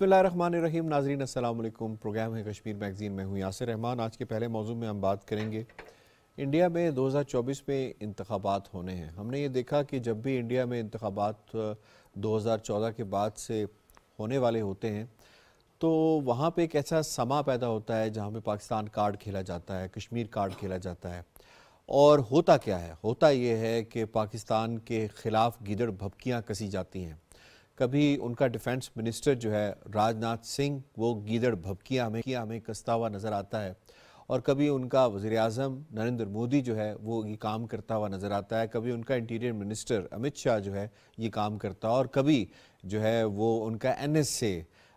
बिसमीम नाजरीन असलम प्रोग्राम है कश्मीर मैगज़ीन में हूँ यासिर रहमान आज के पहले मौजू में हम बात करेंगे इंडिया में 2024 में इंतबात होने हैं हमने ये देखा कि जब भी इंडिया में इंतबात 2014 के बाद से होने वाले होते हैं तो वहाँ पे एक ऐसा समा पैदा होता है जहाँ पे पाकिस्तान कार्ड खेला जाता है कश्मीर कार्ड खेला जाता है और होता क्या है होता ये है कि पाकिस्तान के ख़िलाफ़ गिदड़ भपकियाँ कसी जाती हैं कभी उनका डिफेंस मिनिस्टर जो है राजनाथ सिंह वो गीदड़ भपकिया में किया हमें कसता हुआ नज़र आता है और कभी उनका वज़ी अजम नरेंद्र मोदी जो है वो ये काम करता हुआ नज़र आता है कभी उनका इंटीरियर मिनिस्टर अमित शाह जो है ये काम करता और कभी जो है वो उनका N S A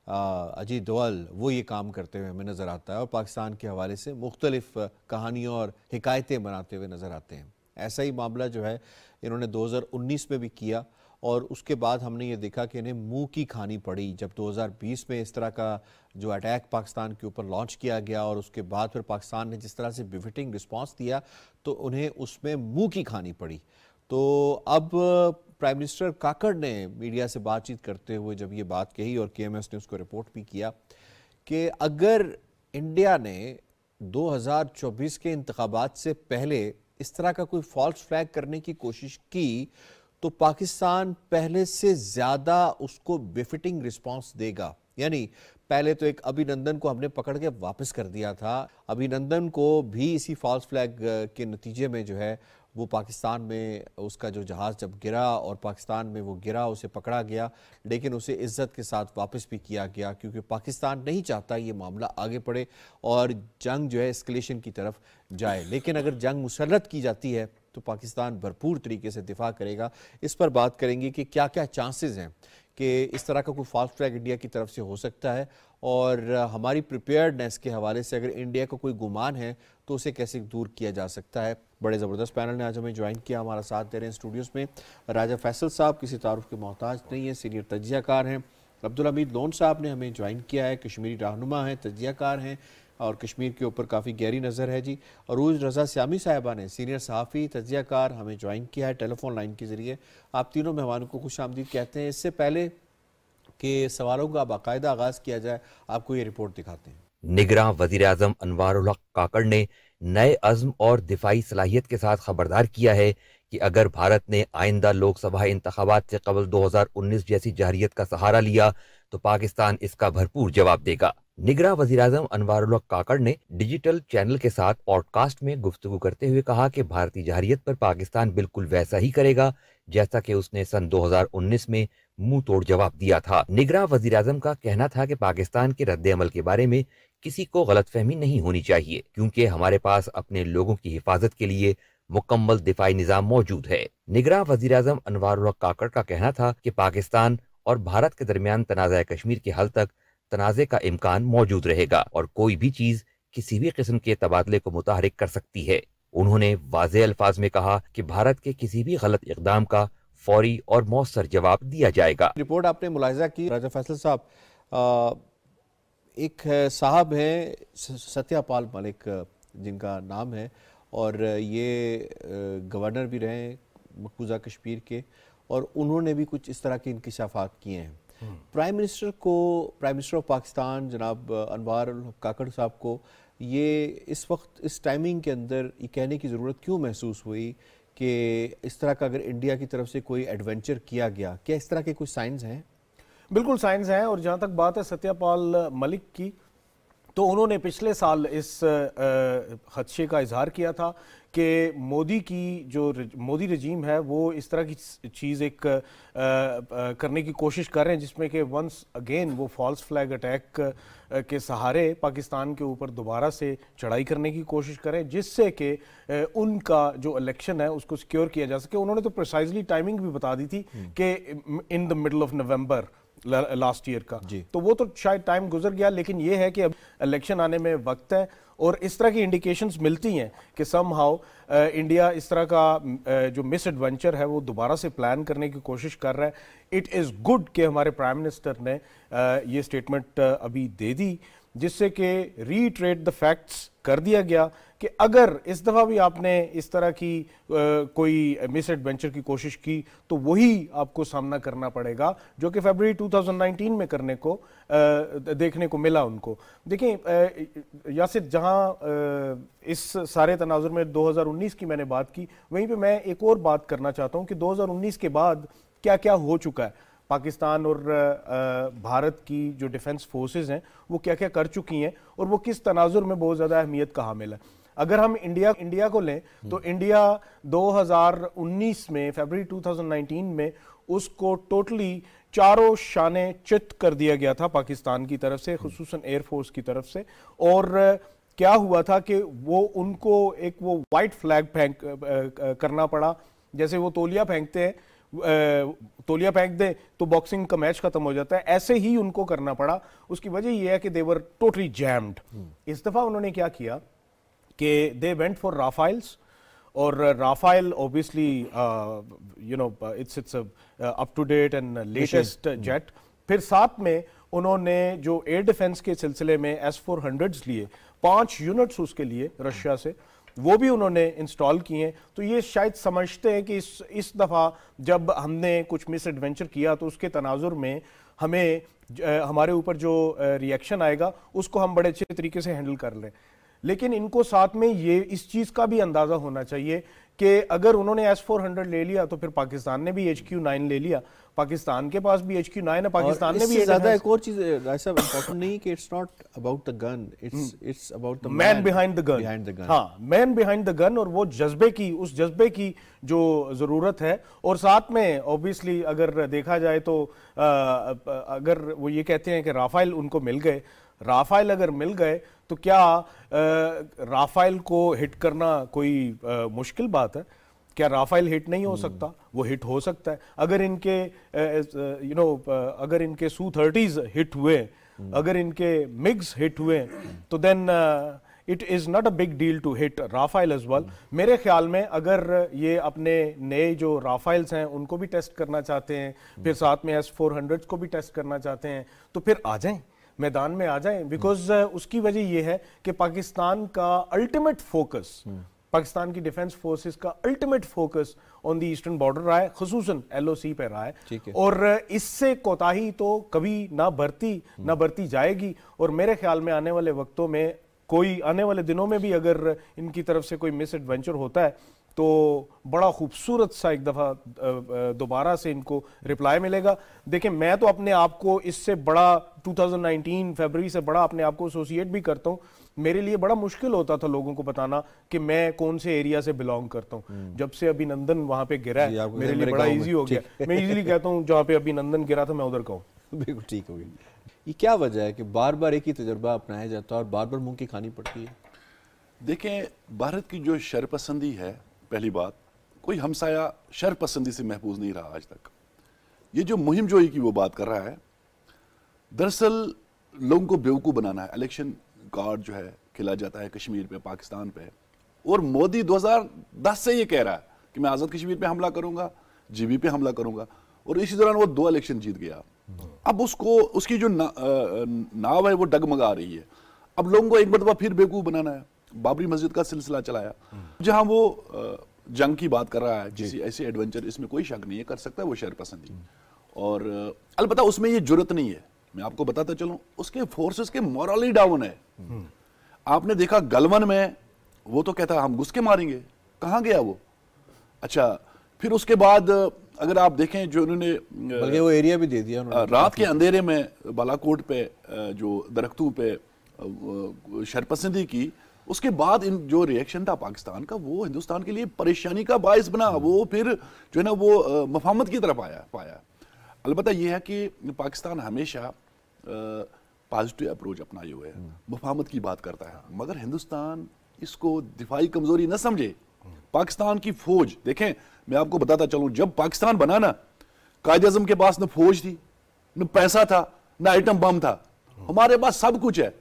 Ajit Doval वो ये काम करते हुए हमें नज़र आता है और पाकिस्तान के हवाले से मुख्तलिफ कहानियों और हकायतें बनाते हुए नज़र आते हैं ऐसा ही मामला जो है इन्होंने 2019 में भी किया और उसके बाद हमने ये देखा कि इन्हें मुंह की खानी पड़ी जब 2020 में इस तरह का जो अटैक पाकिस्तान के ऊपर लॉन्च किया गया और उसके बाद फिर पाकिस्तान ने जिस तरह से विविटिंग रिस्पांस दिया तो उन्हें उसमें मुंह की खानी पड़ी तो अब प्राइम मिनिस्टर काकड़ ने मीडिया से बातचीत करते हुए जब ये बात कही और के ने उसको रिपोर्ट भी किया कि अगर इंडिया ने 2024 के इंतबात से पहले इस तरह का कोई फॉल्स फ्लैग करने की कोशिश की तो पाकिस्तान पहले से ज़्यादा उसको बेफिटिंग रिस्पांस देगा यानी पहले तो एक अभिनंदन को हमने पकड़ के वापस कर दिया था अभिनंदन को भी इसी फॉल्स फ्लैग के नतीजे में जो है वो पाकिस्तान में उसका जो जहाज़ जब गिरा और पाकिस्तान में वो गिरा उसे पकड़ा गया लेकिन उसे इज़्ज़त के साथ वापस भी किया गया क्योंकि पाकिस्तान नहीं चाहता ये मामला आगे बढ़े और जंग जो है एस्केलेशन की तरफ जाए लेकिन अगर जंग मुसरत की जाती है तो पाकिस्तान भरपूर तरीके से दिफा करेगा इस पर बात करेंगे कि क्या क्या चांसेस हैं कि इस तरह का कोई फास्ट ट्रैक इंडिया की तरफ से हो सकता है और हमारी प्रिपेयर्डनेस के हवाले से अगर इंडिया का को कोई गुमान है तो उसे कैसे दूर किया जा सकता है बड़े ज़बरदस्त पैनल ने आज हमें ज्वाइन किया हमारा साथ दे रहे हैं स्टूडियोज़ में राजा फैसल साहब किसी तारुफ के मोहताज नहीं है सीनियर तजियाकार हैं अब्दुल हमीद लोन साहब ने हमें ज्वाइन किया है कश्मीरी रहनुमा हैं तजियाकार हैं और कश्मीर के ऊपर काफ़ी गहरी नज़र है जी अरूज रजा स्यामी साहिबा ने सीनियर सहाफ़ी तजियाकार हमें ज्वाइन किया है टेलीफोन लाइन के ज़रिए आप तीनों मेहमानों को खुश आमदीद कहते हैं इससे पहले के सवालों का बाकायदा आगाज़ किया जाए आपको ये रिपोर्ट दिखाते हैं निगरा वजीर अजम अनवर काकड़ ने नए अज़म और दिफाई सलाहियत के साथ खबरदार किया है कि अगर भारत ने आइंदा लोकसभा इंतबात से कबल 2019 जैसी जहरीत का सहारा लिया तो पाकिस्तान इसका भरपूर जवाब देगा निगरा वजीर अजम अनवारुल्ला काकड़ ने डिजिटल चैनल के साथ पॉडकास्ट में गुफ्तु करते हुए कहा कि भारतीय जहरीत पर पाकिस्तान बिल्कुल वैसा ही करेगा जैसा कि उसने सन 2019 में मुंह तोड़ जवाब दिया था निगरा वजी अजम का कहना था कि पाकिस्तान के रद्द अमल के बारे में किसी को गलतफहमी नहीं होनी चाहिए क्योंकि हमारे पास अपने लोगों की हिफाजत के लिए मुकम्मल दिफाई निज़ाम मौजूद है निगरा वजी अजम अनवार काकड़ का कहना था कि पाकिस्तान और भारत के दरमियान तनाज़ कश्मीर के हल तक तनाज़े का इम्कान मौजूद रहेगा और कोई भी चीज़ किसी भी किस्म के तबादले को मुतहरिक कर सकती है उन्होंने वाज अल्फाज में कहा कि भारत के किसी भी गलत इकदाम का फौरी और मौसर जवाब दिया जाएगा रिपोर्ट आपने मुलायजा की राजा फैसल साहब एक साहब हैं सत्यापाल मलिक जिनका नाम है और ये गवर्नर भी रहे मकबूजा कश्मीर के और उन्होंने भी कुछ इस तरह के इंकशाफात किए हैं प्राइम मिनिस्टर को प्राइम मिनिस्टर ऑफ पाकिस्तान जनाब अनवार काकड़ साहब को ये इस वक्त इस टाइमिंग के अंदर ये कहने की ज़रूरत क्यों महसूस हुई कि इस तरह का अगर इंडिया की तरफ से कोई एडवेंचर किया गया क्या इस तरह के कुछ साइंस हैं बिल्कुल साइंस हैं और जहाँ तक बात है सत्यापाल मलिक की तो उन्होंने पिछले साल इस खदशे का इजहार किया था कि मोदी की जो मोदी रजीम है वो इस तरह की चीज़ एक आ, आ, करने की कोशिश कर रहे हैं जिसमें कि वंस अगेन वो फॉल्स फ्लैग अटैक के सहारे पाकिस्तान के ऊपर दोबारा से चढ़ाई करने की कोशिश करें जिससे कि उनका जो इलेक्शन है उसको सिक्योर किया जा सके उन्होंने तो प्रिसाइजली टाइमिंग भी बता दी थी हम्म। कि in the middle of November last year का तो वो तो शायद टाइम गुजर गया लेकिन ये है कि अब इलेक्शन आने में वक्त है और इस तरह की इंडिकेशंस मिलती हैं कि सम हाउ इंडिया इस तरह का जो मिस एडवेंचर है वो दोबारा से प्लान करने की कोशिश कर रहा है इट इज़ गुड कि हमारे प्राइम मिनिस्टर ने ये स्टेटमेंट अभी दे दी जिससे कि रीट्रेट द फैक्ट्स कर दिया गया कि अगर इस दफ़ा भी आपने इस तरह की आ, कोई मिस एडवेंचर की कोशिश की तो वही आपको सामना करना पड़ेगा जो कि फरवरी 2019 में करने को आ, देखने को मिला उनको देखिए यासिर जहां इस सारे तनाजुर में 2019 की मैंने बात की वहीं पे मैं एक और बात करना चाहता हूं कि 2019 के बाद क्या क्या हो चुका है पाकिस्तान और भारत की जो डिफेंस फोर्सेस हैं वो क्या क्या कर चुकी हैं और वो किस तनाजुर में बहुत ज़्यादा अहमियत का हामिल है अगर हम इंडिया इंडिया को लें तो हम्म। इंडिया 2019 में फेबर 2019 में उसको टोटली चारों शाने चित कर दिया गया था पाकिस्तान की तरफ से हम्म। खसूस एयरफोर्स की तरफ से और क्या हुआ था कि वो उनको एक वो वाइट फ्लैग फेंक करना पड़ा जैसे वो तोलिया फेंकते हैं तोलिया फेंक दें तो बॉक्सिंग का मैच खत्म हो जाता है ऐसे ही उनको करना पड़ा उसकी वजह यह है कि देवर टोटली जैम्ड इस दफा उन्होंने क्या किया कि दे वेंट फॉर राफाइल्स और Rafale obviously you know it's it's up to date and latest jet फिर साथ में उन्होंने जो एयर डिफेंस के सिलसिले में एस फोर हंड्रेड लिए पांच यूनिट्स उसके लिए रशिया से hmm. वो भी उन्होंने इंस्टॉल किए हैं तो ये शायद समझते हैं कि इस इस दफ़ा जब हमने कुछ मिस एडवेंचर किया तो उसके तनाजुर में हमें हमारे ऊपर जो रिएक्शन आएगा उसको हम बड़े अच्छे तरीके से हैंडल कर लें लेकिन इनको साथ में ये इस चीज़ का भी अंदाज़ा होना चाहिए कि अगर उन्होंने एस फोर हंड्रेड ले लिया तो फिर पाकिस्तान ने भी एच क्यू नाइन ले लिया पाकिस्तान के पास भी एच क्यू नाइन है पाकिस्तान ने भी ज्यादा एक और चीज नहीं कि गन बिहाइंड द गन हाँ मैन बिहाइंड द गन और वो जज्बे की उस जज्बे की जो जरूरत है और साथ में ऑब्वियसली अगर देखा जाए तो आ, अगर वो ये कहते हैं कि राफाइल उनको मिल गए राफाइल अगर मिल गए तो क्या राफाइल को हिट करना कोई मुश्किल बात है क्या राफाइल हिट नहीं हो हम्म। सकता वो हिट हो सकता है अगर इनके यू नो अगर इनके सू थर्टीज हिट हुए हम्म। अगर इनके मिग्स हिट हुए तो then it is not a big deal to hit Rafale as well मेरे ख्याल में अगर ये अपने नए जो राफाइल्स हैं उनको भी टेस्ट करना चाहते हैं फिर हम्म। साथ में एस फोर को भी टेस्ट करना चाहते हैं तो फिर आ जाएं मैदान में आ जाएं बिकॉज uh, उसकी वजह यह है कि पाकिस्तान का अल्टीमेट फोकस पाकिस्तान की डिफेंस फोर्सेस का ultimate focus on the eastern border रहा है खसूस एल ओ सी पर रहा है और uh, इससे कोताही तो कभी ना बरती ना बरती जाएगी और मेरे ख्याल में आने वाले वक्तों में कोई आने वाले दिनों में भी अगर इनकी तरफ से कोई मिस एडवेंचर होता है तो बड़ा खूबसूरत सा एक दफ़ा दोबारा से इनको रिप्लाई मिलेगा देखिए मैं तो अपने आप को इससे बड़ा 2019 फरवरी से बड़ा अपने आप को एसोसिएट भी करता हूँ मेरे लिए बड़ा मुश्किल होता था लोगों को बताना कि मैं कौन से एरिया से बिलोंग करता हूँ हम्म। जब से अभिनंदन वहाँ पे गिरा है मेरे लिए बड़ा ईजी हो गया मैं इजीली कहता हूँ जहाँ पे अभिनंदन गिरा था मैं उधर का बिल्कुल ठीक हो गई ये क्या वजह है कि बार बार एक ही तजर्बा अपनाया जाता है और बार बार मुँह की खानी पड़ती है देखें भारत की जो शरपसंदी है पहली बात कोई हमसाया शर पसंदी से महफूज नहीं रहा आज तक ये जो मुहिम जोई की वो बात कर रहा है दरअसल लोगों को बेवकूफ़ बनाना है इलेक्शन कार्ड जो है खिला जाता है कश्मीर पे पाकिस्तान पे और मोदी 2010 से ये कह रहा है कि मैं आज़ाद कश्मीर पे हमला करूंगा जीबी पे हमला करूंगा और इसी दौरान वो दो इलेक्शन जीत गया अब उसको उसकी जो ना, नाव है वो डगमगा रही है अब लोगों को एक मरतबा फिर बेवकूफ़ बनाना है बाबरी मस्जिद का सिलसिला चलाया जहां वो जंग की बात कर रहा है किसी ऐसे एडवेंचर इसमें कोई शक नहीं है कर सकता है वो शहर पसंद ही और अलबत् उसमें ये जरूरत नहीं है मैं आपको बताता चलू उसके फोर्सेस के मॉरल ही डाउन है आपने देखा गलवन में वो तो कहता हम घुस के मारेंगे कहाँ गया वो अच्छा फिर उसके बाद अगर आप देखें जो उन्होंने बल्कि वो एरिया भी दे दिया उन्होंने रात के अंधेरे में बालाकोट पे जो दरख्तों पे शरपसंदी की उसके बाद इन जो रिएक्शन था पाकिस्तान का वो हिंदुस्तान के लिए परेशानी का बायस बना हम्म। वो फिर जो है ना वो मफामत की तरफ आया पाया अलबत् यह है कि पाकिस्तान हमेशा पॉजिटिव अप्रोच अपनाए हुए है हम्म। मफामत की बात करता है मगर हिंदुस्तान इसको दिफाई कमजोरी न समझे हम्म। पाकिस्तान की फौज देखें मैं आपको बताता चलूं जब पाकिस्तान बना ना कायद अजम के पास न फौज थी न पैसा था न आइटम बम था हमारे पास सब कुछ है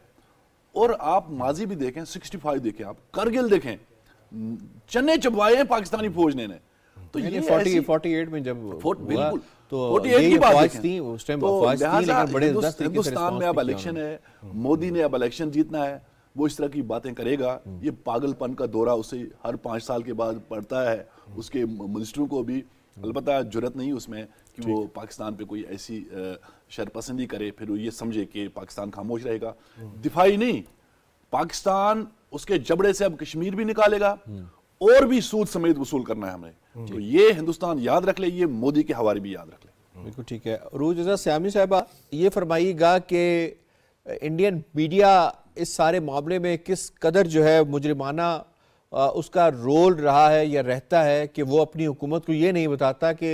और आप माजी भी देखें 65 देखें आप करगिल देखें चने चबवाए हैं पाकिस्तानी फौज ने तो ये 40, 48 में जब बिल्कुल तो, तो हिंदुस्तान में अब इलेक्शन है मोदी ने अब इलेक्शन जीतना है वो इस तरह की बातें करेगा हम्म। ये पागलपन का दौरा उसे हर पांच साल के बाद पड़ता है उसके मिनिस्टरों को भी अलबत् जरूरत नहीं उसमें कि वो पाकिस्तान पे कोई ऐसी शरपसंदी करे फिर वो ये समझे कि पाकिस्तान खामोश रहेगा हम्म। दिफाई नहीं पाकिस्तान उसके जबड़े से अब कश्मीर भी निकालेगा हम्म। और भी सूद समेत वसूल करना है हमें हम्म। तो ये हिंदुस्तान याद रख ले ये मोदी के हवाले भी याद रख ले बिल्कुल ठीक है रोजा सयामी साहबा ये फरमाइएगा कि इंडियन मीडिया इस सारे मामले में किस कदर जो है मुजरमाना उसका रोल रहा है या रहता है कि वो अपनी हुकूमत को ये नहीं बताता कि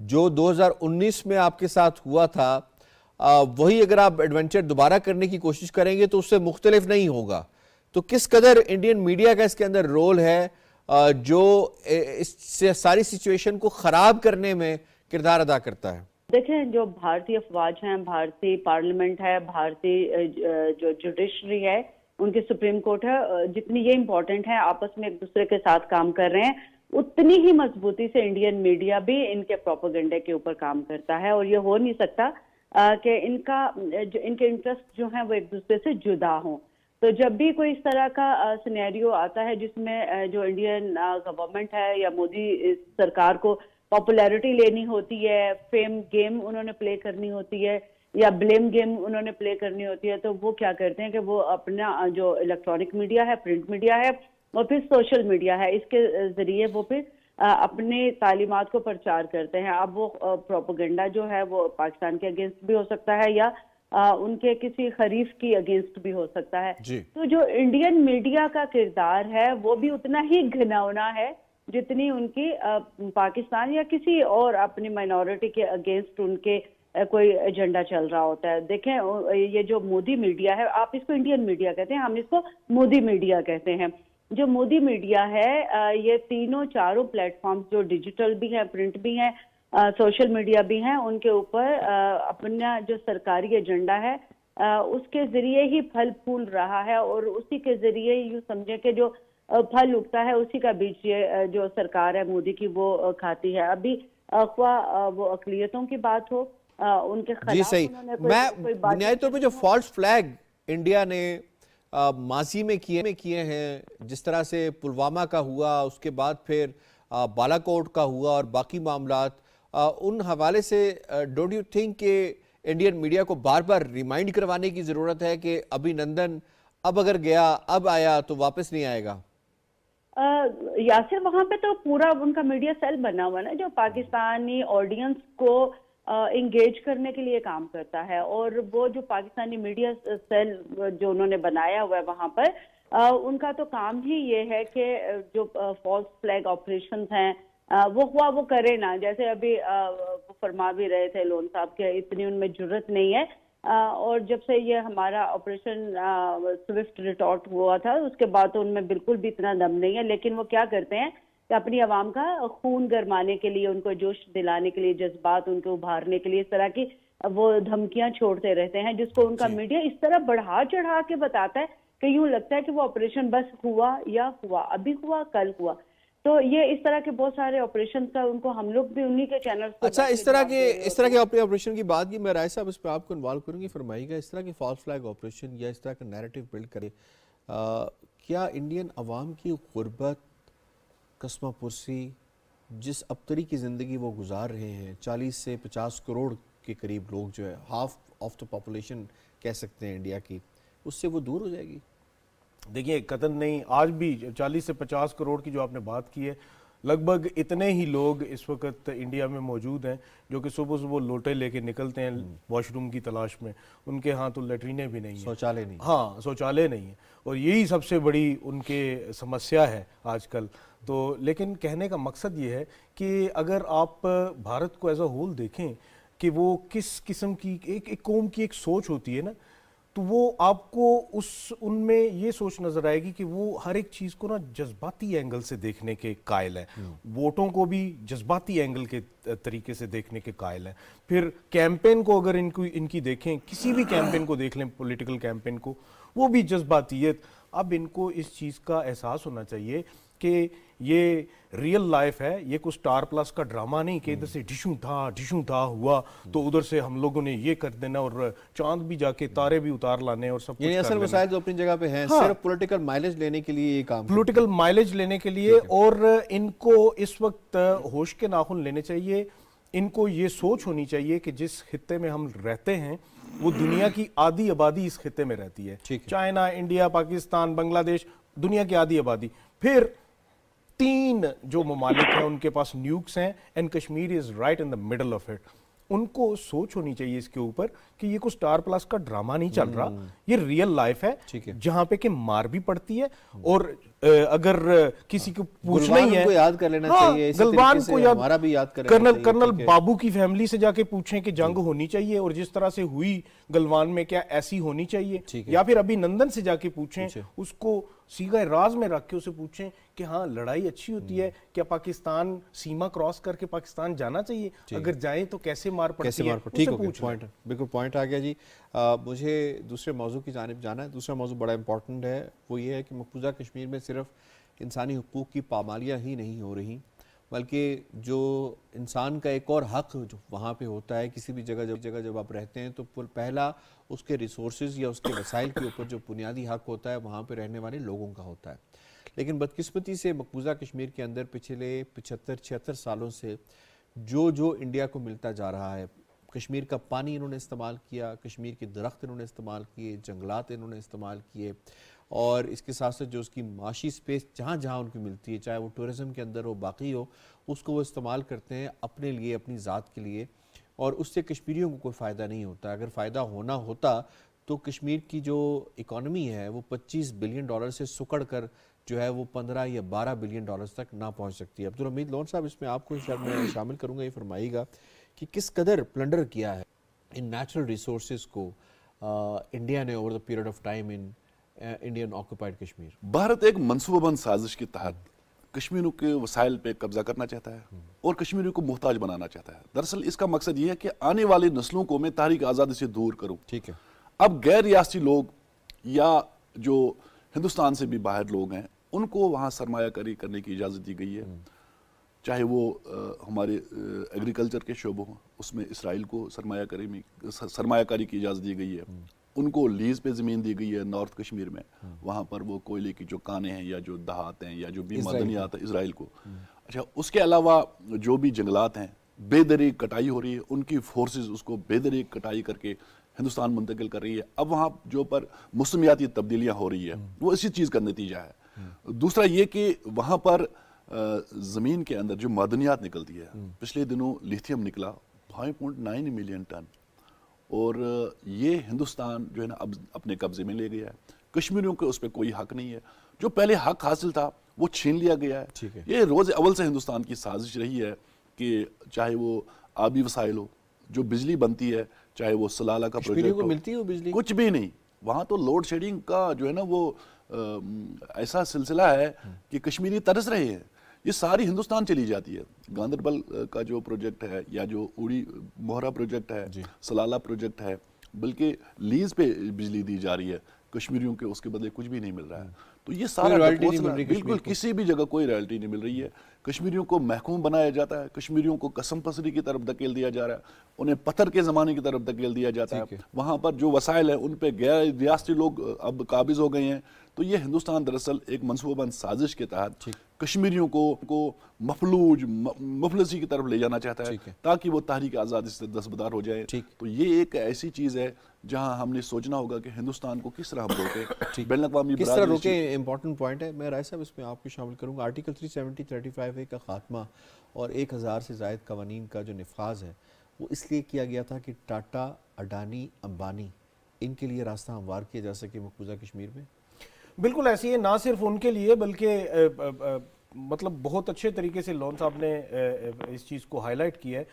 जो 2019 में आपके साथ हुआ था वही अगर आप एडवेंचर दोबारा करने की कोशिश करेंगे तो उससे मुख्तलिफ नहीं होगा तो किस कदर इंडियन मीडिया का इसके अंदर रोल है जो इस सारी सिचुएशन को ख़राब करने में किरदार अदा करता है देखें जो भारतीय अफवाज हैं भारतीय पार्लियामेंट है भारतीय जो जुडिशरी है उनकी सुप्रीम कोर्ट है जितनी ये इंपॉर्टेंट है आपस में एक दूसरे के साथ काम कर रहे हैं उतनी ही मजबूती से इंडियन मीडिया भी इनके प्रोपोगंडे के ऊपर काम करता है और ये हो नहीं सकता कि इनका जो इनके इंटरेस्ट जो है वो एक दूसरे से जुदा हों तो जब भी कोई इस तरह का सिनेरियो आता है जिसमें जो इंडियन गवर्नमेंट है या मोदी सरकार को पॉपुलैरिटी लेनी होती है फेम गेम उन्होंने प्ले करनी होती है या ब्लेम गेम उन्होंने प्ले करनी होती है तो वो क्या करते हैं कि वो अपना जो इलेक्ट्रॉनिक मीडिया है प्रिंट मीडिया है वो फिर सोशल मीडिया है इसके जरिए वो फिर अपने तालीमत को प्रचार करते हैं अब वो प्रोपोगेंडा जो है वो पाकिस्तान के अगेंस्ट भी हो सकता है या आ, उनके किसी खरीफ की अगेंस्ट भी हो सकता है तो जो इंडियन मीडिया का किरदार है वो भी उतना ही घनौना है जितनी उनकी आ, पाकिस्तान या किसी और अपनी माइनॉरिटी के अगेंस्ट उनके आ, कोई एजेंडा चल रहा होता है देखें ये जो मोदी मीडिया है आप इसको इंडियन मीडिया कहते हैं हम इसको मोदी मीडिया कहते हैं जो मोदी मीडिया है ये तीनों चारों प्लेटफॉर्म जो डिजिटल भी हैं प्रिंट भी हैं सोशल मीडिया भी हैं उनके ऊपर अपना जो सरकारी एजेंडा है आ, उसके जरिए ही फल फूल रहा है और उसी के जरिए यू समझे कि जो फल उगता है उसी का बीज ये जो सरकार है मोदी की वो खाती है अभी अफवाह वो अकलियतों की बात हो उनके खिलाफ मैं बुनियादी जो फॉल्स फ्लैग इंडिया ने माजी में किए में किए हैं जिस तरह से पुलवामा का हुआ उसके बाद फिर बालाकोट का हुआ और बाकी मामला उन हवाले से डोंट यू थिंक के इंडियन मीडिया को बार बार रिमाइंड करवाने की ज़रूरत है कि अभिनंदन अब अगर गया अब आया तो वापस नहीं आएगा आ, यासिर वहाँ पे तो पूरा उनका मीडिया सेल बना हुआ ना जो पाकिस्तानी ऑडियंस को इंगेज करने के लिए काम करता है और वो जो पाकिस्तानी मीडिया सेल जो उन्होंने बनाया हुआ है वहां पर आ, उनका तो काम ही ये है कि जो फॉल्स फ्लैग ऑपरेशन हैं वो हुआ वो करे ना जैसे अभी आ, वो फरमा भी रहे थे लोन साहब के इतनी उनमें जरूरत नहीं है और जब से ये हमारा ऑपरेशन स्विफ्ट रिटॉर्ट हुआ था उसके बाद तो उनमें बिल्कुल भी इतना दम नहीं है लेकिन वो क्या करते हैं तो अपनी आवाम का खून गरमाने के लिए उनको जोश दिलाने के लिए जज्बात उनको उभारने के लिए इस तरह की वो धमकियां छोड़ते रहते हैं जिसको उनका मीडिया इस तरह बढ़ा चढ़ा के बताता है कि यूं लगता है कि वो ऑपरेशन बस हुआ या हुआ अभी हुआ कल हुआ तो ये इस तरह के बहुत सारे ऑपरेशन का उनको हम लोग भी उन्हीं के चैनल अच्छा इस तरह के इस तरह के ऑपरेशन की बात की मैं राय साहब इस पर आपको इन्वॉल्व करूंगी फरमाइएगा इस तरह के फॉल्स फ्लैग ऑपरेशन या इस तरह का नैरेटिव बिल्ड करे क्या इंडियन अवाम की गुर्बत पुरसी जिस अबतरी की ज़िंदगी वो गुजार रहे हैं चालीस से पचास करोड़ के करीब लोग जो है हाफ ऑफ द पॉपुलेशन कह सकते हैं इंडिया की उससे वो दूर हो जाएगी देखिए कतन नहीं आज भी चालीस से पचास करोड़ की जो आपने बात की है लगभग इतने ही लोग इस वक्त इंडिया में मौजूद हैं जो कि सुबह सुबह लोटे लेके निकलते हैं हम्म। वॉशरूम की तलाश में उनके यहाँ तो लेटरीने भी नहीं शौचालय नहीं हाँ शौचालय नहीं है और यही सबसे बड़ी उनके समस्या है आजकल तो लेकिन कहने का मकसद ये है कि अगर आप भारत को एज अ होल देखें कि वो किस किस्म की एक एक कौम की एक सोच होती है ना तो वो आपको उस उनमें ये सोच नज़र आएगी कि वो हर एक चीज़ को ना जज्बाती एंगल से देखने के कायल है हम्म। वोटों को भी जज्बाती एंगल के तरीके से देखने के कायल हैं फिर कैंपेन को अगर इनको इनकी देखें किसी भी कैंपेन को देख लें पॉलिटिकल कैंपेन को वो भी जज्बातीत अब इनको इस चीज़ का एहसास होना चाहिए कि ये रियल लाइफ है ये कुछ स्टार प्लस का ड्रामा नहीं कि इधर से ढिशू हम्म। था ढिशू था हुआ तो हम्म। उधर से हम लोगों ने ये कर देना और चांद भी जाके हम्म। तारे भी उतार लाने और सब कुछ असल मसाइल जो अपनी जगह पे हैं हाँ, सिर्फ पॉलिटिकल माइलेज लेने के लिए ये काम पॉलिटिकल माइलेज लेने के लिए और इनको इस वक्त होश के नाखुन लेने चाहिए इनको ये सोच होनी चाहिए कि जिस खत्े में हम रहते हैं वो दुनिया की आधी आबादी इस खत्े में रहती है चाइना इंडिया पाकिस्तान बांग्लादेश दुनिया की आधी आबादी फिर तीन जो ममालिक हैं उनके पास न्यूक्स हैं and Kashmir is right in the middle of it उनको सोच होनी चाहिए इसके ऊपर कि ये कुछ स्टार प्लस का ड्रामा नहीं चल रहा हम्म। ये रियल लाइफ है जहां पे कि मार भी पड़ती है हम्म। और अगर किसी को हाँ। पूछना ही है याद कर लेना हाँ, चाहिए गलवान को याद हमारा भी याद कर कर्नल कर्नल बाबू की फैमिली से जाके पूछें कि जंग हम्म। होनी चाहिए और जिस तरह से हुई गलवान में क्या ऐसी होनी चाहिए या फिर अभी नंदन से जाके पूछें उसको सीधा राज में रख के उसे पूछें कि हाँ लड़ाई अच्छी होती है हम्म। क्या पाकिस्तान सीमा क्रॉस करके पाकिस्तान जाना चाहिए अगर जाए तो कैसे मार पड़ती कैसे मार ठीक पॉइंट बिल्कुल पॉइंट आ गया जी आ, मुझे दूसरे मौजू की जानब जाना है दूसरा मौजू बड़ा इंपॉर्टेंट है वो ये है कि मकबूजा कश्मीर में सिर्फ इंसानी हकूक़ की पामालियाँ ही नहीं हो रही बल्कि जो इंसान का एक और हक जो वहाँ पे होता है किसी भी जगह जब जगह जब आप रहते हैं तो पहला उसके रिसोर्स या उसके वसाइल के ऊपर जो बुनियादी हक होता है वहाँ पे रहने वाले लोगों का होता है लेकिन बदकिस्मती से मकबूजा कश्मीर के अंदर पिछले पचहत्तर छिहत्तर सालों से जो जो इंडिया को मिलता जा रहा है कश्मीर का पानी इन्होंने इस्तेमाल किया कश्मीर के दरख्त इन्होंने इस्तेमाल किए जंगलात इन्होंने इस्तेमाल किए और इसके साथ साथ जो उसकी माशी स्पेस जहाँ जहाँ उनकी मिलती है चाहे वो टूरिज़म के अंदर हो बाकी हो उसको वो इस्तेमाल करते हैं अपने लिए अपनी ज़ात के लिए और उससे कश्मीरियों को कोई फ़ायदा नहीं होता अगर फ़ायदा होना होता तो कश्मीर की जो इकोनॉमी है वो 25 बिलियन डॉलर से सुकड़ कर जो है वो 15 या 12 बिलियन डॉलर तक ना पहुंच सकती है अब्दुल हमीद लोन साहब इसमें आपको मैं शामिल करूंगा ये फरमाइएगा कि किस कदर प्लंडर किया है इन नेचुरल रिसोर्स को आ, इंडिया ने over the period of time in Indian occupied Kashmir Bharat एक मनसूबाबंद साजिश के तहत कश्मीरों के वसाइल पे कब्जा करना चाहता है हम्म। और कश्मीर को मोहताज बनाना चाहता है दरअसल इसका मकसद ये है कि आने वाली नस्लों को मैं तारीख आज़ादी से दूर करूँ ठीक है अब गैर रियासी लोग या जो हिंदुस्तान से भी बाहर लोग हैं उनको वहाँ सरमायाकारी करने की इजाज़त दी गई है हम्म। चाहे वो आ, हमारे एग्रीकल्चर के शोब हों उसमें इसराइल को सरमायाकारी में सरमायाकारी की इजाज़त दी गई है हम्म। उनको लीज पे ज़मीन दी गई है नॉर्थ कश्मीर में हम्म। वहाँ पर वो कोयले की जो कानें हैं या जो दहात हैं या जो भी मदनियात है इसराइल को अच्छा उसके अलावा जो भी जंगलात हैं बेदरी कटाई हो रही है उनकी फोर्सेस उसको बेदरी कटाई करके हिंदुस्तान मुंतकिल कर रही है अब वहाँ जो पर मौसमियाती तब्दीलियाँ हो रही है वो इसी चीज़ का नतीजा है दूसरा ये कि वहाँ पर ज़मीन के अंदर जो मदनियात निकलती है पिछले दिनों लिथियम निकला five point nine million ton और ये हिंदुस्तान जो है ना अब अपने कब्जे में ले गया है कश्मीरियों के उस पर कोई हक नहीं है जो पहले हक हासिल था वो छीन लिया गया है, है। ये रोज़ अव्वल से हिंदुस्तान की साजिश रही है कि चाहे वो आबी वसाइल हो जो बिजली बनती है चाहे वो सलाला का प्रोजेक्ट को मिलती है बिजली कुछ भी नहीं वहाँ तो लोड शेडिंग का जो है ना वो आ, ऐसा सिलसिला है कि कश्मीरी तरस रहे हैं ये सारी हिंदुस्तान चली जाती है गांधरबल का जो प्रोजेक्ट है या जो उड़ी मोहरा प्रोजेक्ट है सलाला प्रोजेक्ट है बल्कि लीज पे बिजली दी जा रही है कश्मीरियों के उसके बदले कुछ भी नहीं मिल रहा है तो ये सारा बिल्कुल किसी भी जगह कोई रॉयल्टी नहीं मिल रही है कश्मीरियों को महकूम बनाया जाता है कश्मीरियों को कसम पसरी की तरफ धकेल दिया जा रहा है उन्हें पत्थर के ज़माने की तरफ धकेल दिया जाता है वहाँ पर जो वसाइल है उन पर गैर रियाती लोग अब काबिज हो गए हैं तो ये हिंदुस्तान दरअसल एक मनसूबाबंद साजिश के तहत कश्मीरियों को को मफलूज मफलसी की तरफ ले जाना चाहता है है ताकि वो तहरीक आज़ादी से दस्तबदार हो जाए तो ये एक ऐसी चीज़ है जहां हमने सोचना होगा कि हिंदुस्तान को किस तरह हम रोके अवी किस तरह रोके इंपॉर्टेंट पॉइंट है मैं राय साहब इसमें आपको शामिल करूंगा article three seventy thirty five A का खात्मा और एक हज़ार से जायद कवानी का जो नफाज है वो इसलिए किया गया था कि टाटा अडानी अम्बानी इनके लिए रास्ता हमवार किया जा सके मकबूजा कश्मीर में बिल्कुल ऐसी है ना सिर्फ उनके लिए बल्कि मतलब बहुत अच्छे तरीके से लोन साहब ने इस चीज़ को हाईलाइट किया है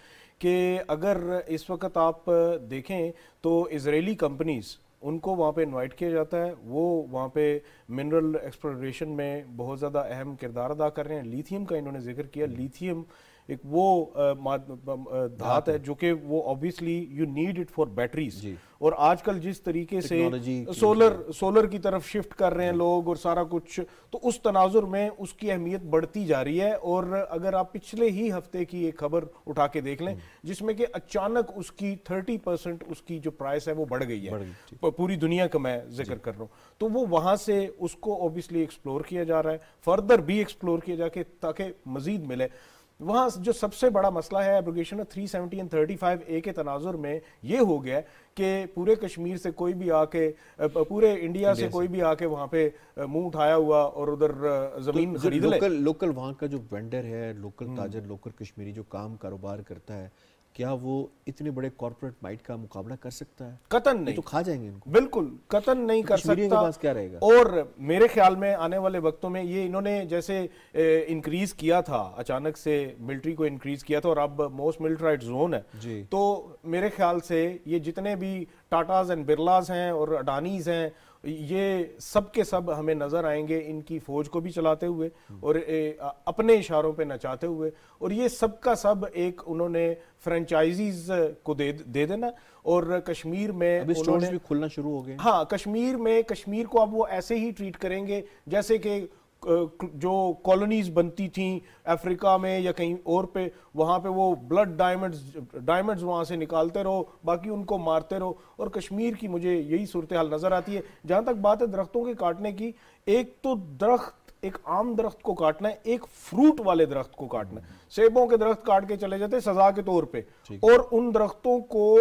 कि अगर इस वक्त आप देखें तो इसराइली कंपनीज़ उनको वहाँ पे इनवाइट किया जाता है वो वहाँ पे मिनरल एक्सप्लोरेशन में बहुत ज़्यादा अहम किरदार अदा कर रहे हैं लिथियम का इन्होंने जिक्र किया लिथियम एक वो धात है जो कि वो obviously you need it for batteries और आजकल जिस तरीके से सोलर सोलर की तरफ शिफ्ट कर रहे हैं लोग और सारा कुछ तो उस तनाजुर में उसकी अहमियत बढ़ती जा रही है और अगर आप पिछले ही हफ्ते की एक खबर उठा के देख लें हम्म। जिसमें कि अचानक उसकी थर्टी परसेंट उसकी जो प्राइस है वो बढ़ गई है बढ़ पूरी दुनिया का मैं जिक्र कर रहा हूँ तो वो वहां से उसको ऑब्वियसली एक्सप्लोर किया जा रहा है फर्दर भी एक्सप्लोर किया जाके ताकि मजीद मिले वहां जो सबसे बड़ा मसला है abrogation of 370 and five A के तनाजुर में ये हो गया कि पूरे कश्मीर से कोई भी आके पूरे इंडिया से कोई भी आके वहां पे मुंह उठाया हुआ और उधर जमीन तो खरीद लोकल, लोकल वहां का जो वेंडर है लोकल ताजर लोकल कश्मीरी जो काम कारोबार करता है क्या वो इतने बड़े कॉर्पोरेट माइट का मुकाबला कर सकता है कतन नहीं तो खा जाएंगे इनको बिल्कुल कतन नहीं तो कर सकता के पास क्या रहेगा और मेरे ख्याल में आने वाले वक्तों में ये इन्होंने जैसे इंक्रीज किया था अचानक से मिलिट्री को इंक्रीज किया था और अब मोस्ट मिलिट्राइड जोन है जी तो मेरे ख्याल से ये जितने भी टाटाज एंड बिरलाज हैं और अडानीज हैं ये सब के सब हमें नज़र आएंगे इनकी फ़ौज को भी चलाते हुए और ए, अपने इशारों पे नचाते हुए और ये सब का सब एक उन्होंने फ्रेंचाइजीज को दे दे देना और कश्मीर में अभी उन्होंने भी खुलना शुरू हो गए हाँ कश्मीर में कश्मीर को अब वो ऐसे ही ट्रीट करेंगे जैसे कि जो कॉलोनीज बनती थी अफ्रीका में या कहीं और पे वहाँ पे वो ब्लड डायमंड्स डायमंड्स वहाँ से निकालते रहो बाकी उनको मारते रहो और कश्मीर की मुझे यही सूरत हाल नज़र आती है जहाँ तक बात है दरख्तों के काटने की एक तो दरख्त एक आम दरख्त को काटना है एक फ्रूट वाले दरख्त को काटना है सेबों के दरख्त काट के चले जाते सजा के तौर पे और उन दरख्तों को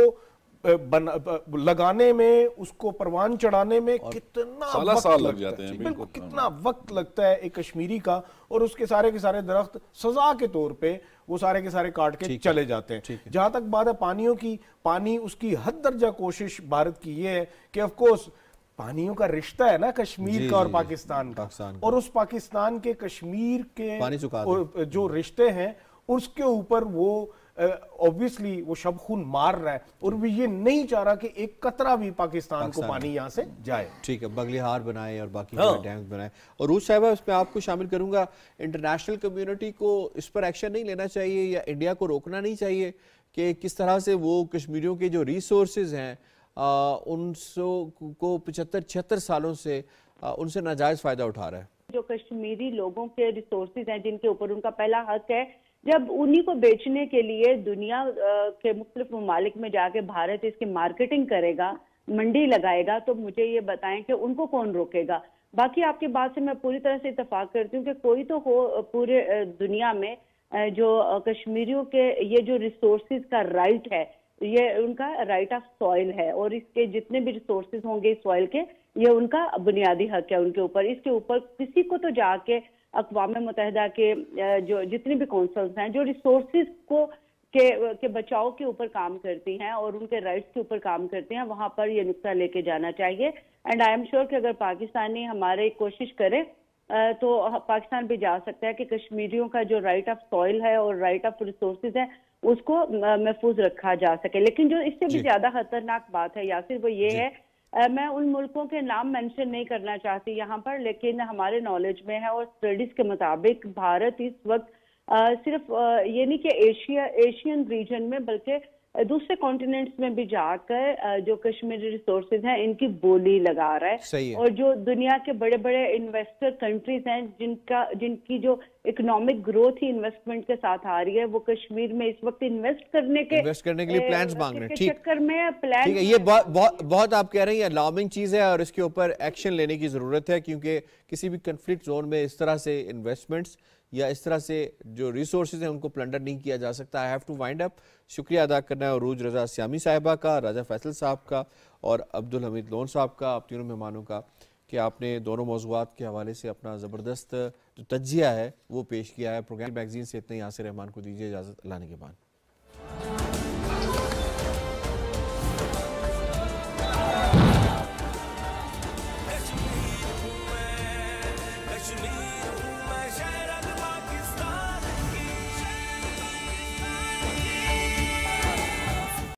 बन, लगाने में उसको परवान चढ़ाने में कितना साला वक्त साल लग जाते हैं बिल्कुल हाँ। कितना वक्त लगता है एक कश्मीरी का और उसके सारे के सारे दरख्त सजा के तौर पे वो सारे के सारे काट के चले जाते हैं जहां तक बात है पानियों की पानी उसकी हद दर्जा कोशिश भारत की ये है कि ऑफकोर्स पानियों का रिश्ता है ना कश्मीर का और पाकिस्तान का और उस पाकिस्तान के कश्मीर के जो रिश्ते हैं उसके ऊपर वो ऑब्वियसली वो शब खून मार रहा है और वो ये नहीं चाह रहा कि एक कतरा भी पाकिस्तान को पानी यहाँ से जाए ठीक है बगली हार बनाए और बाकी हाँ। बनाए और रूस साहब उसमें आपको शामिल करूंगा इंटरनेशनल कम्युनिटी को इस पर एक्शन नहीं लेना चाहिए या इंडिया को रोकना नहीं चाहिए कि किस तरह से वो कश्मीरियों के जो रिसोर्स हैं उन को पचहत्तर छिहत्तर सालों से उनसे नाजायज फायदा उठा रहा है जो कश्मीरी लोगों के रिसोर्सेज हैं जिनके ऊपर उनका पहला हक है जब उन्हीं को बेचने के लिए दुनिया के मुख्तलिफ ममालिक में जाके भारत इसकी मार्केटिंग करेगा मंडी लगाएगा तो मुझे ये बताएं कि उनको कौन रोकेगा बाकी आपकी बात से मैं पूरी तरह से इतफाक करती हूँ कि कोई तो हो पूरे दुनिया में जो कश्मीरियों के ये जो रिसोर्सेज का राइट है ये उनका राइट ऑफ सॉइल है और इसके जितने भी रिसोर्सेज होंगे इस सॉइल के ये उनका बुनियादी हक है उनके ऊपर इसके ऊपर किसी को तो जाके अकवा मुतहदा के जो जितनी भी कौंसल्स हैं जो रिसोर्स को के के बचाव के ऊपर काम करती हैं और उनके राइट्स के ऊपर काम करती हैं वहां पर ये नुकसान लेके जाना चाहिए एंड आई एम श्योर कि अगर पाकिस्तानी हमारे कोशिश करें तो पाकिस्तान भी जा सकता है कि कश्मीरियों का जो राइट ऑफ सॉइल है और राइट ऑफ रिसोर्सेज है उसको महफूज रखा जा सके लेकिन जो इससे भी ज्यादा खतरनाक बात है या फिर वो ये है मैं उन मुल्कों के नाम मेंशन नहीं करना चाहती यहाँ पर लेकिन हमारे नॉलेज में है और स्टडीज के मुताबिक भारत इस वक्त सिर्फ ये नहीं कि एशिया एशियन रीजन में बल्कि दूसरे कॉन्टिनेंट्स में भी जाकर जो कश्मीरी रिसोर्सेज हैं इनकी बोली लगा रहा है, है और जो दुनिया के बड़े बड़े इन्वेस्टर कंट्रीज हैं जिनका जिनकी जो इकोनॉमिक ग्रोथ ही इन्वेस्टमेंट के साथ आ रही है वो कश्मीर में इस वक्त इन्वेस्ट करने के इन्वेस्ट करने के लिए प्लान मांग रहे हैं चक्कर में प्लान ये बहुत बहुत बहुत आप कह रहे हैं अलार्मिंग चीज है और इसके ऊपर एक्शन लेने की जरूरत है क्योंकि किसी भी कंफ्लिक्ट जोन में इस तरह से इन्वेस्टमेंट्स या इस तरह से जो रिसोर्स हैं उनको प्लंडर नहीं किया जा सकता I have to wind up शुक्रिया अदा करना है रूज रजा स्यामी साहिबा का राजा फैसल साहब का और अब्दुल हमीद लोन साहब का आप तीनों मेहमानों का कि आपने दोनों मौजूद के हवाले से अपना ज़बरदस्त जो तजिया है वो पेश किया है प्रोग्राम मैगजीन से इतने यहाँ से रहमान को दीजिए इजाज़त लाने के बाद